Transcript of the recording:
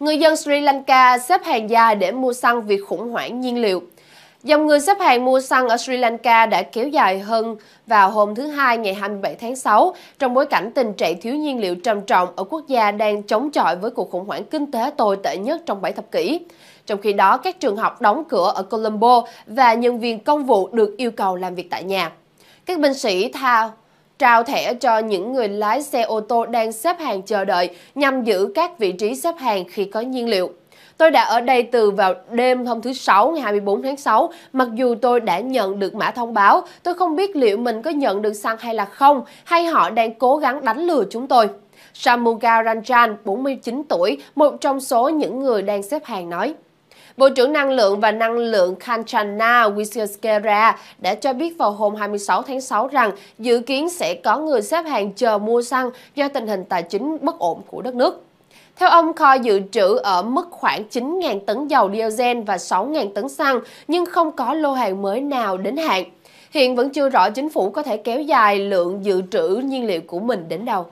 Người dân Sri Lanka xếp hàng dài để mua xăng vì khủng hoảng nhiên liệu. Dòng người xếp hàng mua xăng ở Sri Lanka đã kéo dài hơn vào hôm thứ Hai ngày 27 tháng 6 trong bối cảnh tình trạng thiếu nhiên liệu trầm trọng ở quốc gia đang chống chọi với cuộc khủng hoảng kinh tế tồi tệ nhất trong 7 thập kỷ. Trong khi đó, các trường học đóng cửa ở Colombo và nhân viên công vụ được yêu cầu làm việc tại nhà. Các binh sĩ tha trao thẻ cho những người lái xe ô tô đang xếp hàng chờ đợi nhằm giữ các vị trí xếp hàng khi có nhiên liệu. Tôi đã ở đây từ vào đêm hôm thứ Sáu ngày 24 tháng 6, mặc dù tôi đã nhận được mã thông báo, tôi không biết liệu mình có nhận được xăng hay là không, hay họ đang cố gắng đánh lừa chúng tôi. Samuga Ranjan, 49 tuổi, một trong số những người đang xếp hàng nói. Bộ trưởng Năng lượng và Năng lượng Kanchana Wisniewska đã cho biết vào hôm 26 tháng 6 rằng dự kiến sẽ có người xếp hàng chờ mua xăng do tình hình tài chính bất ổn của đất nước. Theo ông, kho dự trữ ở mức khoảng 9.000 tấn dầu diesel và 6.000 tấn xăng, nhưng không có lô hàng mới nào đến hạn. Hiện vẫn chưa rõ chính phủ có thể kéo dài lượng dự trữ nhiên liệu của mình đến đâu.